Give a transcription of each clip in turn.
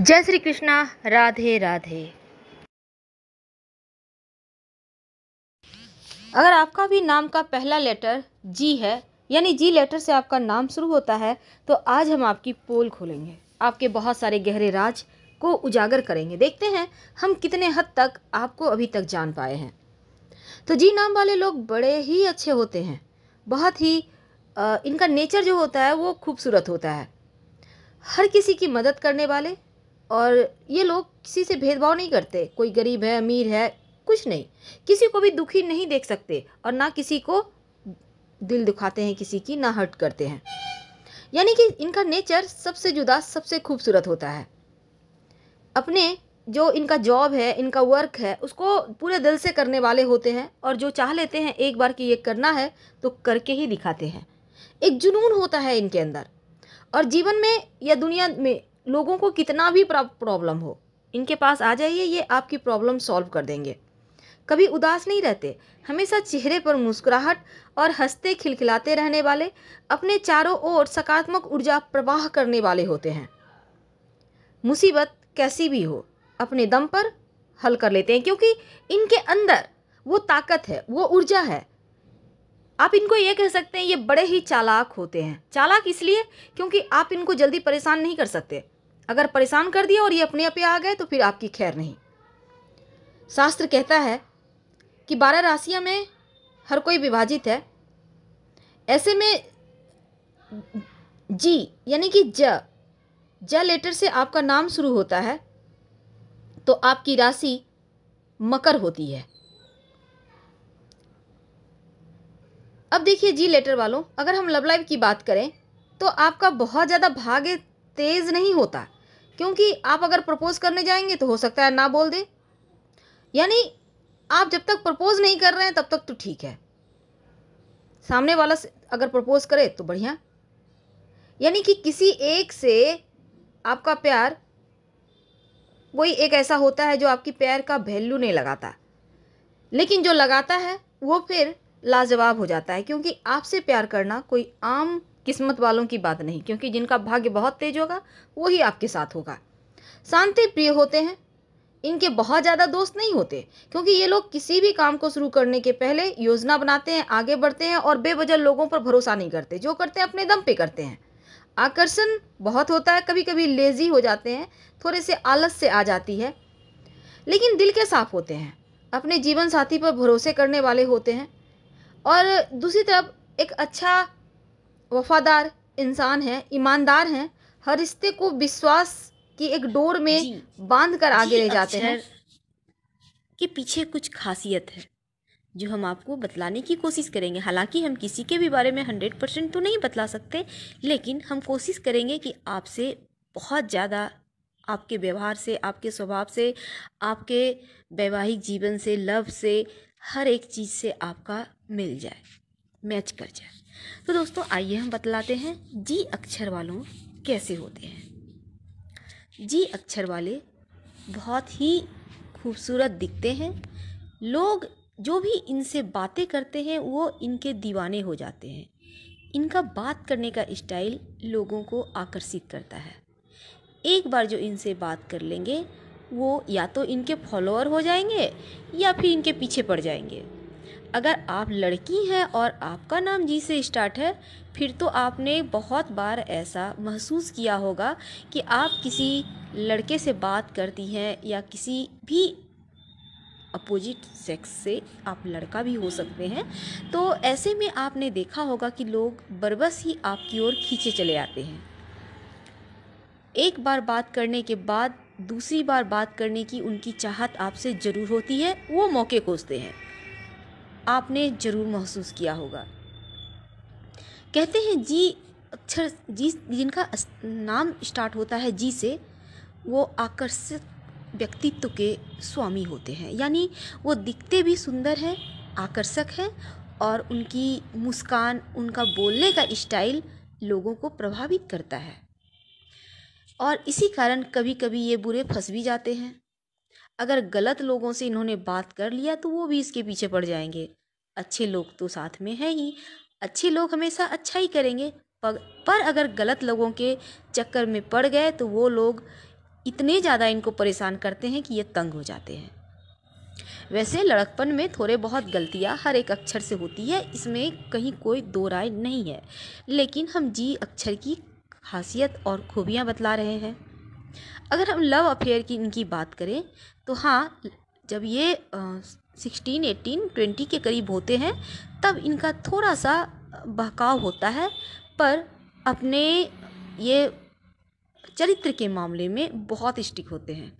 जय श्री कृष्णा राधे राधे अगर आपका भी नाम का पहला लेटर जी है यानी जी लेटर से आपका नाम शुरू होता है तो आज हम आपकी पोल खोलेंगे आपके बहुत सारे गहरे राज को उजागर करेंगे देखते हैं हम कितने हद तक आपको अभी तक जान पाए हैं तो जी नाम वाले लोग बड़े ही अच्छे होते हैं बहुत ही इनका नेचर जो होता है वो खूबसूरत होता है हर किसी की मदद करने वाले और ये लोग किसी से भेदभाव नहीं करते कोई गरीब है अमीर है कुछ नहीं किसी को भी दुखी नहीं देख सकते और ना किसी को दिल दुखाते हैं किसी की ना हर्ट करते हैं यानी कि इनका नेचर सबसे जुदा सबसे खूबसूरत होता है अपने जो इनका जॉब है इनका वर्क है उसको पूरे दिल से करने वाले होते हैं और जो चाह लेते हैं एक बार कि ये करना है तो करके ही दिखाते हैं एक जुनून होता है इनके अंदर और जीवन में या दुनिया में लोगों को कितना भी प्रॉब्लम हो इनके पास आ जाइए ये आपकी प्रॉब्लम सॉल्व कर देंगे कभी उदास नहीं रहते हमेशा चेहरे पर मुस्कुराहट और हंसते खिलखिलाते रहने वाले अपने चारों ओर सकारात्मक ऊर्जा प्रवाह करने वाले होते हैं मुसीबत कैसी भी हो अपने दम पर हल कर लेते हैं क्योंकि इनके अंदर वो ताकत है वो ऊर्जा है आप इनको ये कह सकते हैं ये बड़े ही चालाक होते हैं चालाक इसलिए क्योंकि आप इनको जल्दी परेशान नहीं कर सकते अगर परेशान कर दिया और ये अपने आप आ गए तो फिर आपकी खैर नहीं शास्त्र कहता है कि बारह राशियाँ में हर कोई विभाजित है ऐसे में जी यानी कि ज ज लेटर से आपका नाम शुरू होता है तो आपकी राशि मकर होती है अब देखिए जी लेटर वालों अगर हम लव लाइफ की बात करें तो आपका बहुत ज़्यादा भाग्य तेज़ नहीं होता क्योंकि आप अगर प्रपोज करने जाएंगे तो हो सकता है ना बोल दे यानी आप जब तक प्रपोज नहीं कर रहे हैं तब तक तो ठीक है सामने वाला अगर प्रपोज करे तो बढ़िया यानी कि किसी एक से आपका प्यार कोई एक ऐसा होता है जो आपकी प्यार का वैल्यू नहीं लगाता लेकिन जो लगाता है वो फिर लाजवाब हो जाता है क्योंकि आपसे प्यार करना कोई आम किस्मत वालों की बात नहीं क्योंकि जिनका भाग्य बहुत तेज होगा वही आपके साथ होगा शांति प्रिय होते हैं इनके बहुत ज़्यादा दोस्त नहीं होते क्योंकि ये लोग किसी भी काम को शुरू करने के पहले योजना बनाते हैं आगे बढ़ते हैं और बेवजह लोगों पर भरोसा नहीं करते जो करते हैं अपने दम पे करते हैं आकर्षण बहुत होता है कभी कभी लेजी हो जाते हैं थोड़े से आलस से आ जाती है लेकिन दिल के साफ होते हैं अपने जीवन साथी पर भरोसे करने वाले होते हैं और दूसरी तरफ एक अच्छा वफादार इंसान हैं ईमानदार हैं हर रिश्ते को विश्वास की एक डोर में बांध कर आगे ले जाते हैं के पीछे कुछ खासियत है जो हम आपको बतलाने की कोशिश करेंगे हालांकि हम किसी के भी बारे में हंड्रेड परसेंट तो नहीं बतला सकते लेकिन हम कोशिश करेंगे कि आपसे बहुत ज़्यादा आपके व्यवहार से आपके स्वभाव से आपके वैवाहिक जीवन से लव से हर एक चीज़ से आपका मिल जाए मैच कर जाए तो दोस्तों आइए हम बतलाते हैं जी अक्षर वालों कैसे होते हैं जी अक्षर वाले बहुत ही खूबसूरत दिखते हैं लोग जो भी इनसे बातें करते हैं वो इनके दीवाने हो जाते हैं इनका बात करने का स्टाइल लोगों को आकर्षित करता है एक बार जो इनसे बात कर लेंगे वो या तो इनके फॉलोअर हो जाएंगे या फिर इनके पीछे पड़ जाएंगे अगर आप लड़की हैं और आपका नाम जी से स्टार्ट है फिर तो आपने बहुत बार ऐसा महसूस किया होगा कि आप किसी लड़के से बात करती हैं या किसी भी अपोजिट सेक्स से आप लड़का भी हो सकते हैं तो ऐसे में आपने देखा होगा कि लोग बरबस ही आपकी ओर खींचे चले आते हैं एक बार बात करने के बाद दूसरी बार बात करने की उनकी चाहत आपसे ज़रूर होती है वो मौके खोजते हैं आपने ज़रूर महसूस किया होगा कहते हैं जी अक्षर जी जिनका नाम स्टार्ट होता है जी से वो आकर्षित व्यक्तित्व के स्वामी होते हैं यानी वो दिखते भी सुंदर हैं आकर्षक हैं और उनकी मुस्कान उनका बोलने का स्टाइल लोगों को प्रभावित करता है और इसी कारण कभी कभी ये बुरे फंस भी जाते हैं अगर गलत लोगों से इन्होंने बात कर लिया तो वो भी इसके पीछे पड़ जाएंगे अच्छे लोग तो साथ में हैं ही अच्छे लोग हमेशा अच्छा ही करेंगे पर अगर गलत लोगों के चक्कर में पड़ गए तो वो लोग इतने ज़्यादा इनको परेशान करते हैं कि ये तंग हो जाते हैं वैसे लड़कपन में थोड़े बहुत गलतियाँ हर एक अक्षर से होती है इसमें कहीं कोई दो राय नहीं है लेकिन हम जी अक्षर की खासियत और खूबियाँ बतला रहे हैं अगर हम लव अफेयर की इनकी बात करें तो हाँ जब ये सिक्सटीन एटीन ट्वेंटी के करीब होते हैं तब इनका थोड़ा सा बहकाव होता है पर अपने ये चरित्र के मामले में बहुत स्टिक होते हैं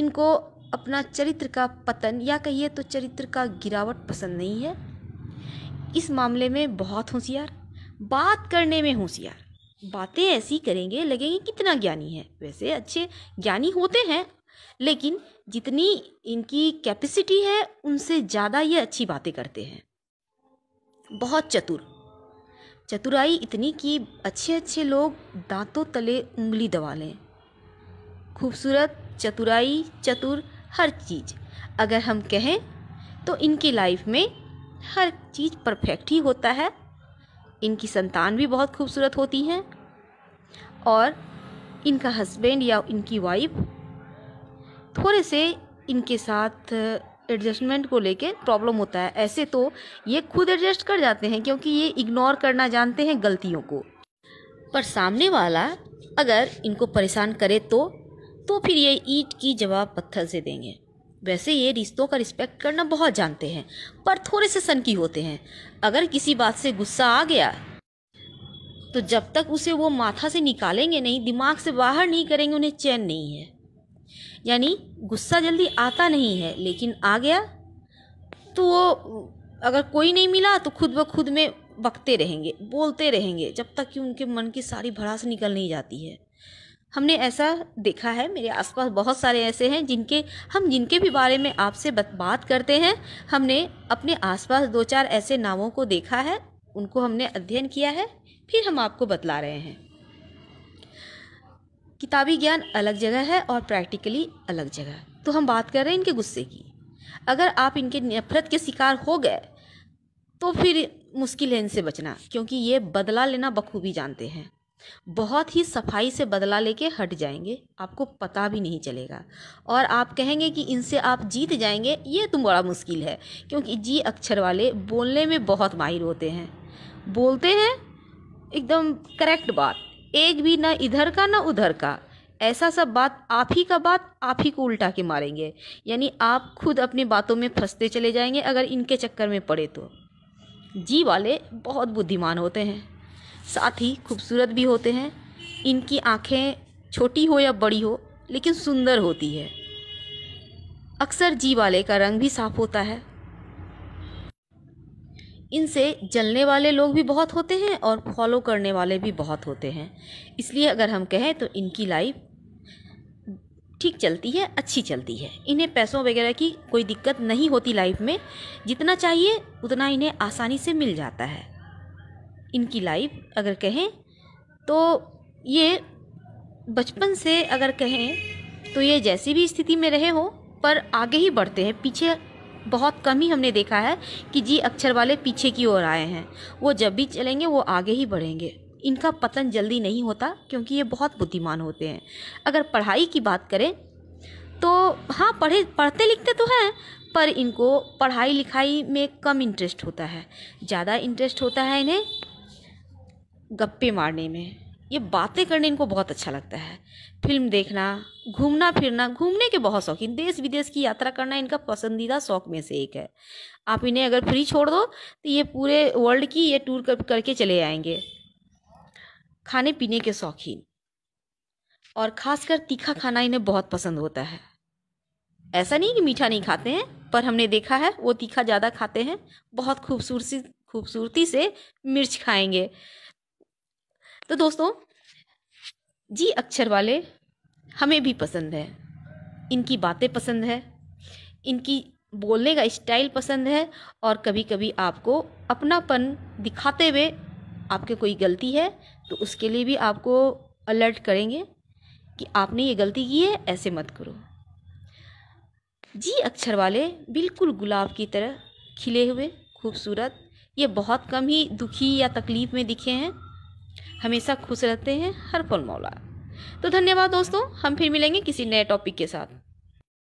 इनको अपना चरित्र का पतन या कहिए तो चरित्र का गिरावट पसंद नहीं है इस मामले में बहुत होशियार बात करने में होशियार बातें ऐसी करेंगे लगेंगे कितना ज्ञानी है वैसे अच्छे ज्ञानी होते हैं लेकिन जितनी इनकी कैपेसिटी है उनसे ज़्यादा ये अच्छी बातें करते हैं बहुत चतुर चतुराई इतनी कि अच्छे अच्छे लोग दांतों तले उंगली दबा लें खूबसूरत चतुराई चतुर हर चीज़ अगर हम कहें तो इनकी लाइफ में हर चीज़ परफेक्ट ही होता है इनकी संतान भी बहुत खूबसूरत होती हैं और इनका हस्बैंड या इनकी वाइफ थोड़े से इनके साथ एडजस्टमेंट को लेके प्रॉब्लम होता है ऐसे तो ये खुद एडजस्ट कर जाते हैं क्योंकि ये इग्नोर करना जानते हैं गलतियों को पर सामने वाला अगर इनको परेशान करे तो तो फिर ये ईट की जवाब पत्थर से देंगे वैसे ये रिश्तों का रिस्पेक्ट करना बहुत जानते हैं पर थोड़े से सनकी होते हैं अगर किसी बात से गुस्सा आ गया तो जब तक उसे वो माथा से निकालेंगे नहीं दिमाग से बाहर नहीं करेंगे उन्हें चैन नहीं है यानी गुस्सा जल्दी आता नहीं है लेकिन आ गया तो वो अगर कोई नहीं मिला तो खुद ब खुद में बकते रहेंगे बोलते रहेंगे जब तक कि उनके मन की सारी भड़ास निकल नहीं जाती है हमने ऐसा देखा है मेरे आसपास बहुत सारे ऐसे हैं जिनके हम जिनके भी बारे में आपसे बात करते हैं हमने अपने आसपास दो चार ऐसे नामों को देखा है उनको हमने अध्ययन किया है फिर हम आपको बतला रहे हैं किताबी ज्ञान अलग जगह है और प्रैक्टिकली अलग जगह तो हम बात कर रहे हैं इनके गुस्से की अगर आप इनके नफरत के शिकार हो गए तो फिर मुश्किल है इनसे बचना क्योंकि ये बदला लेना बखूबी जानते हैं बहुत ही सफाई से बदला लेके हट जाएंगे आपको पता भी नहीं चलेगा और आप कहेंगे कि इनसे आप जीत जाएंगे ये तो बड़ा मुश्किल है क्योंकि जी अक्षर वाले बोलने में बहुत माहिर होते हैं बोलते हैं एकदम करेक्ट बात एक भी ना इधर का ना उधर का ऐसा सब बात आप ही का बात आप ही को उल्टा के मारेंगे यानी आप खुद अपनी बातों में फंसते चले जाएंगे अगर इनके चक्कर में पड़े तो जी वाले बहुत बुद्धिमान होते हैं साथ ही खूबसूरत भी होते हैं इनकी आँखें छोटी हो या बड़ी हो लेकिन सुंदर होती है अक्सर जी वाले का रंग भी साफ होता है इनसे जलने वाले लोग भी बहुत होते हैं और फॉलो करने वाले भी बहुत होते हैं इसलिए अगर हम कहें तो इनकी लाइफ ठीक चलती है अच्छी चलती है इन्हें पैसों वगैरह की कोई दिक्कत नहीं होती लाइफ में जितना चाहिए उतना इन्हें आसानी से मिल जाता है इनकी लाइफ अगर कहें तो ये बचपन से अगर कहें तो ये जैसी भी स्थिति में रहे हो पर आगे ही बढ़ते हैं पीछे बहुत कम ही हमने देखा है कि जी अक्षर वाले पीछे की ओर आए हैं वो जब भी चलेंगे वो आगे ही बढ़ेंगे इनका पतन जल्दी नहीं होता क्योंकि ये बहुत बुद्धिमान होते हैं अगर पढ़ाई की बात करें तो हाँ पढ़े पढ़ते लिखते तो हैं पर इनको पढ़ाई लिखाई में कम इंटरेस्ट होता है ज़्यादा इंटरेस्ट होता है इन्हें गप्पे मारने में ये बातें करने इनको बहुत अच्छा लगता है फिल्म देखना घूमना फिरना घूमने के बहुत शौकीन देश विदेश की यात्रा करना इनका पसंदीदा शौक में से एक है आप इन्हें अगर फ्री छोड़ दो तो ये पूरे वर्ल्ड की ये टूर कर करके चले आएंगे खाने पीने के शौकीन और खासकर तीखा खाना इन्हें बहुत पसंद होता है ऐसा नहीं कि मीठा नहीं खाते हैं पर हमने देखा है वो तीखा ज़्यादा खाते हैं बहुत खूबसूरती खूबसूरती से मिर्च खाएंगे तो दोस्तों जी अक्षर वाले हमें भी पसंद है इनकी बातें पसंद है इनकी बोलने का स्टाइल पसंद है और कभी कभी आपको अपनापन दिखाते हुए आपके कोई गलती है तो उसके लिए भी आपको अलर्ट करेंगे कि आपने ये गलती की है ऐसे मत करो जी अक्षर वाले बिल्कुल गुलाब की तरह खिले हुए खूबसूरत ये बहुत कम ही दुखी या तकलीफ़ में दिखे हैं हमेशा खुश रहते हैं हर पल मौला तो धन्यवाद दोस्तों हम फिर मिलेंगे किसी नए टॉपिक के साथ